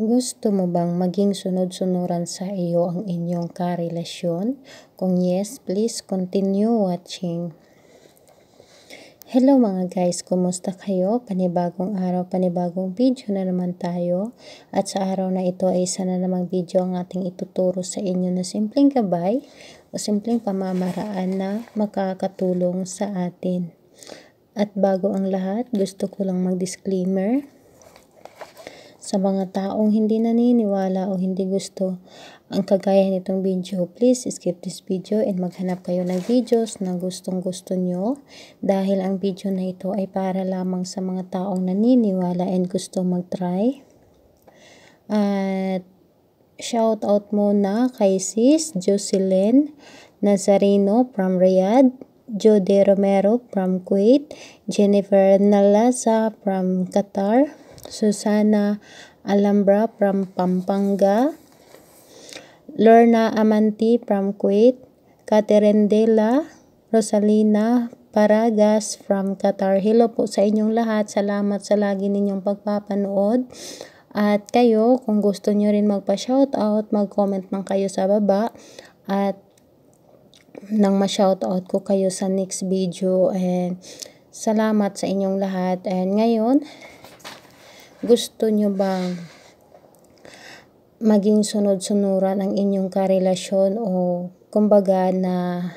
Gusto mo bang maging sunod-sunuran sa iyo ang inyong karelasyon? Kung yes, please continue watching. Hello mga guys, kumusta kayo? Panibagong araw, panibagong video na naman tayo. At sa araw na ito ay isa na namang video ang ating ituturo sa inyo na simpleng gabay o simpleng pamamaraan na makakatulong sa atin. At bago ang lahat, gusto ko lang mag-disclaimer sa mga taong hindi naniniwala o hindi gusto ang kagaya nitong video, please skip this video and maghanap kayo ng videos na gustong gusto nyo dahil ang video na ito ay para lamang sa mga taong naniniwala and gusto mag-try. At shout out muna kay sis Jocelyn Nazarino from Riyadh, Jode Romero from Kuwait, Jennifer Nalaza from Qatar, Susana Alambra from Pampanga, Lorna Amanti from Kuwait, Catherine Dela, Rosalina Paragas from Qatar. Hello po sa inyong lahat. Salamat sa lagi ninyong pagpapanood. At kayo, kung gusto nyo rin magpa-shoutout, mag-comment man kayo sa baba. At nang ma-shoutout ko kayo sa next video. And eh, salamat sa inyong lahat. And ngayon, gusto nyo bang maging sunod-sunuran ang inyong karelasyon o kumbaga na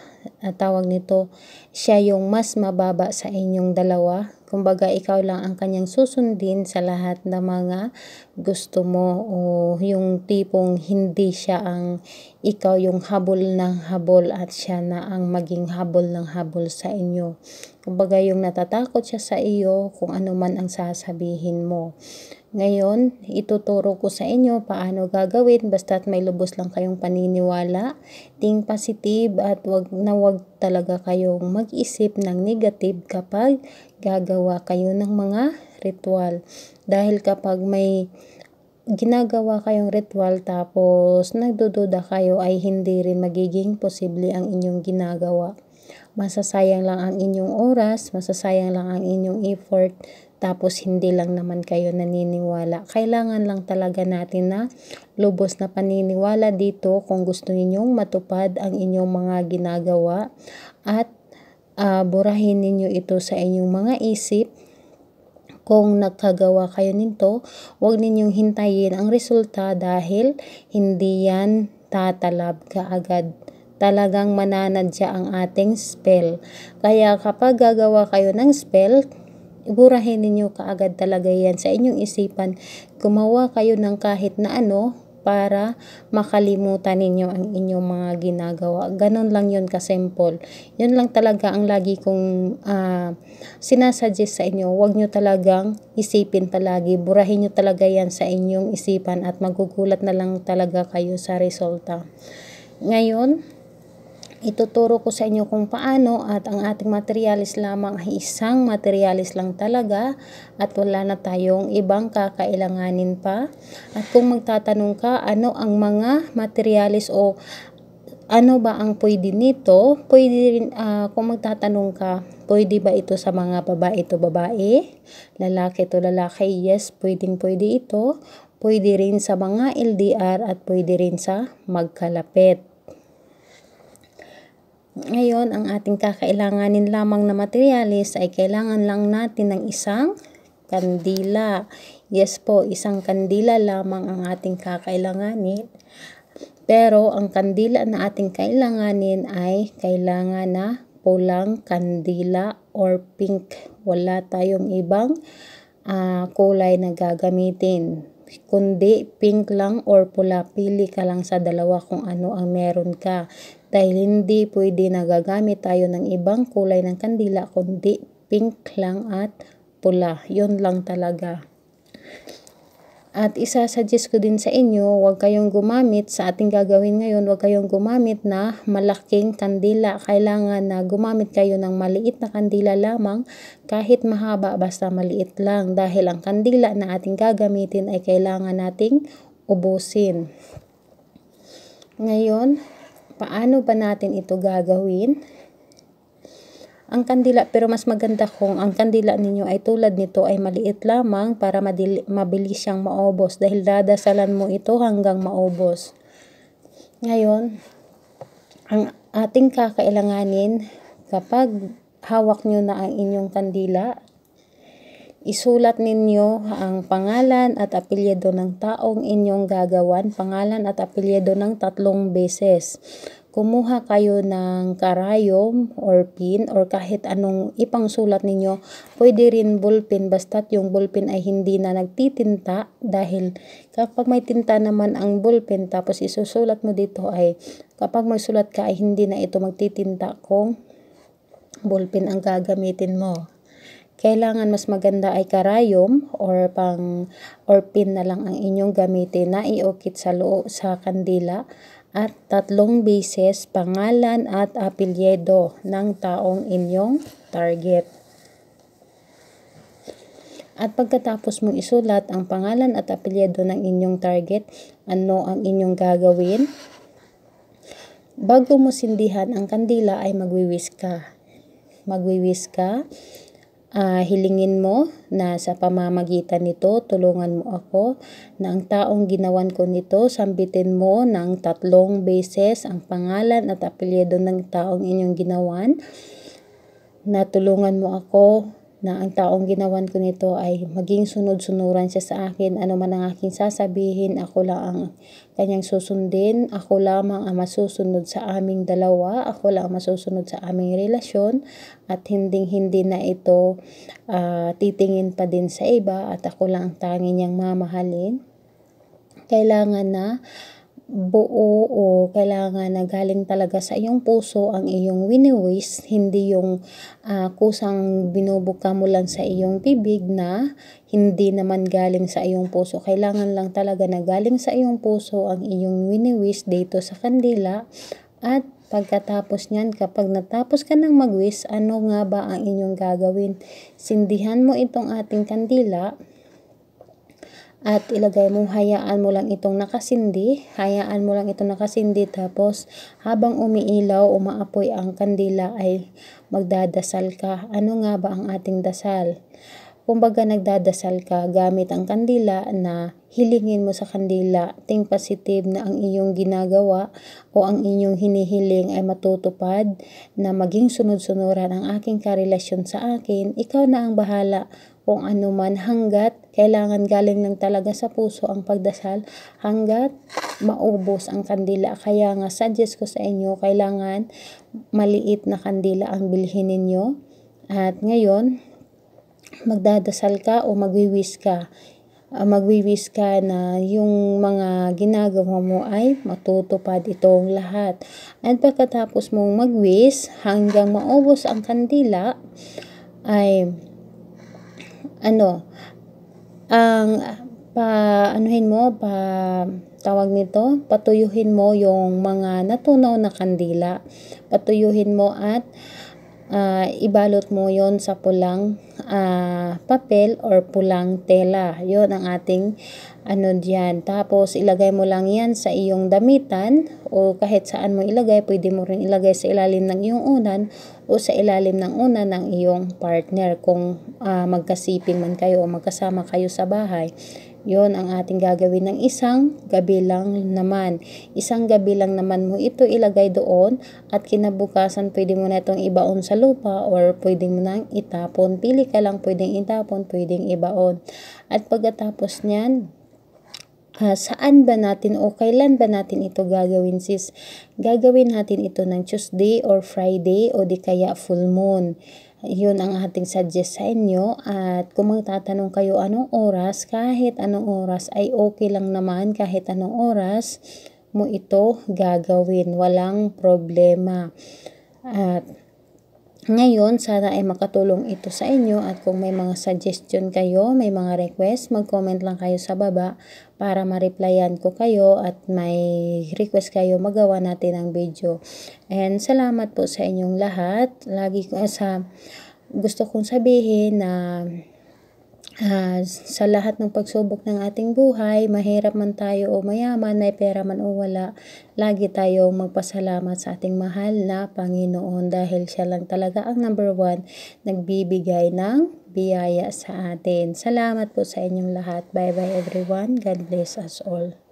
tawag nito, siya yung mas mababa sa inyong dalawa? kumbaga ikaw lang ang kanyang susundin sa lahat ng mga gusto mo o yung tipong hindi siya ang ikaw yung habol ng habol at siya na ang maging habol ng habol sa inyo. Kumbaga yung natatakot siya sa iyo kung ano man ang sasabihin mo. Ngayon, ituturo ko sa inyo paano gagawin basta't may lubos lang kayong paniniwala, think positive at wag na wag talaga kayong mag-isip ng negative kapag gagawa kayo ng mga ritual. Dahil kapag may ginagawa kayong ritual tapos nagdududa kayo ay hindi rin magiging posible ang inyong ginagawa. Masasayang lang ang inyong oras, masasayang lang ang inyong effort, tapos hindi lang naman kayo naniniwala. Kailangan lang talaga natin na lubos na paniniwala dito kung gusto ninyong matupad ang inyong mga ginagawa at uh, burahin ninyo ito sa inyong mga isip. Kung nagkagawa kayo nito, huwag ninyong hintayin ang resulta dahil hindi yan tatalab kaagad talagang mananadya ang ating spell. Kaya kapag gagawa kayo ng spell, burahin ninyo kaagad talaga yan sa inyong isipan. Gumawa kayo ng kahit na ano, para makalimutan ninyo ang inyong mga ginagawa. Ganon lang yun kasimple. Yun lang talaga ang lagi kong uh, sinasuggest sa inyo. Huwag nyo talagang isipin palagi. Burahin nyo talaga yan sa inyong isipan at magugulat na lang talaga kayo sa resulta. Ngayon, ituturo ko sa inyo kung paano at ang ating materialis lamang ay isang materialis lang talaga at wala na tayong ibang kakailanganin pa. At kung magtatanong ka ano ang mga materialis o ano ba ang pwede nito, pwede rin, uh, kung magtatanong ka, pwede ba ito sa mga babae to babae, lalaki to lalaki, yes, pwedeng pwede ito, pwede rin sa mga LDR at pwede rin sa magkalapit. Ngayon, ang ating kakailanganin lamang na materyales ay kailangan lang natin ng isang kandila. Yes po, isang kandila lamang ang ating kakailanganin. Pero ang kandila na ating kailanganin ay kailangan na pulang kandila or pink. Wala tayong ibang uh, kulay na gagamitin. Kundi pink lang or pula. Pili ka lang sa dalawa kung ano ang meron ka dahil hindi pwede nagagamit tayo ng ibang kulay ng kandila kundi pink lang at pula. Yun lang talaga. At isa-suggest ko din sa inyo, huwag kayong gumamit sa ating gagawin ngayon, huwag kayong gumamit na malaking kandila. Kailangan na gumamit kayo ng maliit na kandila lamang kahit mahaba basta maliit lang dahil ang kandila na ating gagamitin ay kailangan nating ubusin. Ngayon, Paano ba natin ito gagawin? Ang kandila, pero mas maganda kung ang kandila ninyo ay tulad nito ay maliit lamang para madili, mabilis siyang maubos dahil dadasalan mo ito hanggang maubos. Ngayon, ang ating kakailanganin kapag hawak nyo na ang inyong kandila, Isulat ninyo ang pangalan at apelyido ng taong inyong gagawan, pangalan at apelyido ng tatlong beses. Kumuha kayo ng karayom or pin or kahit anong ipang sulat ninyo. Pwede rin ballpen basta't yung ballpen ay hindi na nagtitinta dahil kapag may tinta naman ang ballpen tapos isusulat mo dito ay kapag magsulat ka ay hindi na ito magtitinta kung ballpen ang gagamitin mo. Kailangan mas maganda ay karayom or pang or pin na lang ang inyong gamitin na iukit sa loo sa kandila at tatlong bases pangalan at apelyido ng taong inyong target. At pagkatapos mong isulat ang pangalan at apelyido ng inyong target, ano ang inyong gagawin? Bago mo sindihan ang kandila ay magwiwis ka. Magwiwis ka uh, hilingin mo na sa pamamagitan nito tulungan mo ako na ang taong ginawan ko nito sambitin mo ng tatlong beses ang pangalan at apelyido ng taong inyong ginawan na tulungan mo ako na ang taong ginawan ko nito ay maging sunod-sunuran siya sa akin. Ano man ang aking sasabihin, ako lang ang kanyang susundin. Ako lamang ang masusunod sa aming dalawa. Ako lang ang masusunod sa aming relasyon. At hinding-hindi na ito uh, titingin pa din sa iba. At ako lang ang tanging niyang mamahalin. Kailangan na buo o kailangan na galing talaga sa iyong puso ang iyong wini-waste, hindi yung uh, kusang binubuka mo lang sa iyong bibig na hindi naman galing sa iyong puso. Kailangan lang talaga na galing sa iyong puso ang iyong wini-waste dito sa kandila at pagkatapos niyan, kapag natapos ka ng magwis, ano nga ba ang inyong gagawin? Sindihan mo itong ating kandila at ilagay mo, hayaan mo lang itong nakasindi, hayaan mo lang itong nakasindi tapos habang umiilaw, umaapoy ang kandila ay magdadasal ka. Ano nga ba ang ating dasal? Kumbaga nagdadasal ka gamit ang kandila na hilingin mo sa kandila, think positive na ang iyong ginagawa o ang inyong hinihiling ay matutupad, na maging sunod-sunuran ang aking karelasyon sa akin, ikaw na ang bahala kung ano man hanggat kailangan galing ng talaga sa puso ang pagdasal hanggat maubos ang kandila. Kaya nga, suggest ko sa inyo, kailangan maliit na kandila ang bilhin ninyo. At ngayon, magdadasal ka o magwiwis ka uh, ah, magwiwis ka na yung mga ginagawa mo ay matutupad itong lahat. At pagkatapos mong magwis, hanggang maubos ang kandila, ay ano, ang pa anuhin mo pa tawag nito patuyuhin mo yung mga natunaw na kandila patuyuhin mo at uh, ibalot mo yon sa pulang uh, papel or pulang tela. Yon ang ating ano diyan. Tapos ilagay mo lang yan sa iyong damitan o kahit saan mo ilagay, pwede mo rin ilagay sa ilalim ng iyong unan o sa ilalim ng unan ng iyong partner kung uh, ah, magkasiping man kayo o magkasama kayo sa bahay Yon ang ating gagawin ng isang gabi lang naman. Isang gabi lang naman mo ito ilagay doon at kinabukasan pwede mo na itong ibaon sa lupa or pwede mo nang itapon. Pili ka lang pwedeng itapon, pwedeng ibaon. At pagkatapos niyan, ha, saan ba natin o kailan ba natin ito gagawin sis? Gagawin natin ito ng Tuesday or Friday o di kaya full moon. Yun ang ating suggest sa inyo at kung magtatanong kayo anong oras, kahit anong oras ay okay lang naman kahit anong oras mo ito gagawin. Walang problema. At ngayon, sana ay makatulong ito sa inyo at kung may mga suggestion kayo, may mga request, mag-comment lang kayo sa baba para ma-replyan ko kayo at may request kayo magawa natin ang video. And salamat po sa inyong lahat. Lagi ko sa gusto kong sabihin na uh, sa lahat ng pagsubok ng ating buhay, mahirap man tayo o mayaman, may pera man o wala, lagi tayong magpasalamat sa ating mahal na Panginoon dahil siya lang talaga ang number one nagbibigay ng biyaya sa atin. Salamat po sa inyong lahat. Bye-bye everyone. God bless us all.